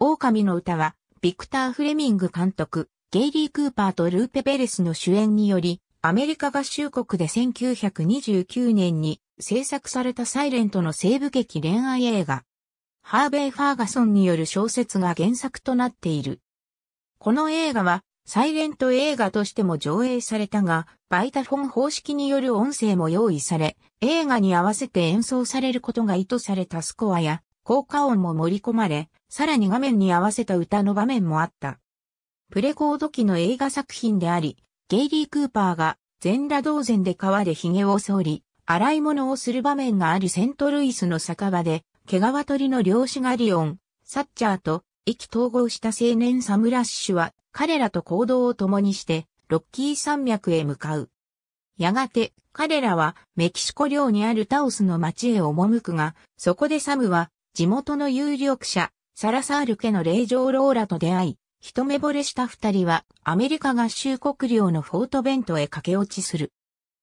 狼の歌は、ビクター・フレミング監督、ゲイリー・クーパーとルーペ・ベレスの主演により、アメリカ合衆国で1929年に制作されたサイレントの西部劇恋愛映画。ハーベイ・ファーガソンによる小説が原作となっている。この映画は、サイレント映画としても上映されたが、バイタフォン方式による音声も用意され、映画に合わせて演奏されることが意図されたスコアや、効果音も盛り込まれ、さらに画面に合わせた歌の場面もあった。プレコード機の映画作品であり、ゲイリー・クーパーが全裸同然で川で髭を剃り、洗い物をする場面があるセントルイスの酒場で、毛皮取りの漁師ガリオン、サッチャーと意気統合した青年サムラッシュは彼らと行動を共にしてロッキー山脈へ向かう。やがて彼らはメキシコ領にあるタオスの町へ赴くが、そこでサムは地元の有力者、サラサール家の霊場ローラと出会い、一目惚れした二人はアメリカ合衆国領のフォートベントへ駆け落ちする。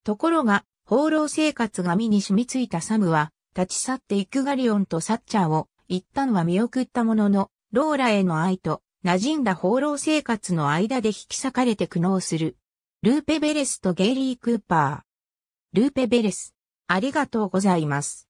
ところが、放浪生活が身に染みついたサムは、立ち去っていくガリオンとサッチャーを、一旦は見送ったものの、ローラへの愛と、馴染んだ放浪生活の間で引き裂かれて苦悩する。ルーペベレスとゲイリー・クーパー。ルーペベレス、ありがとうございます。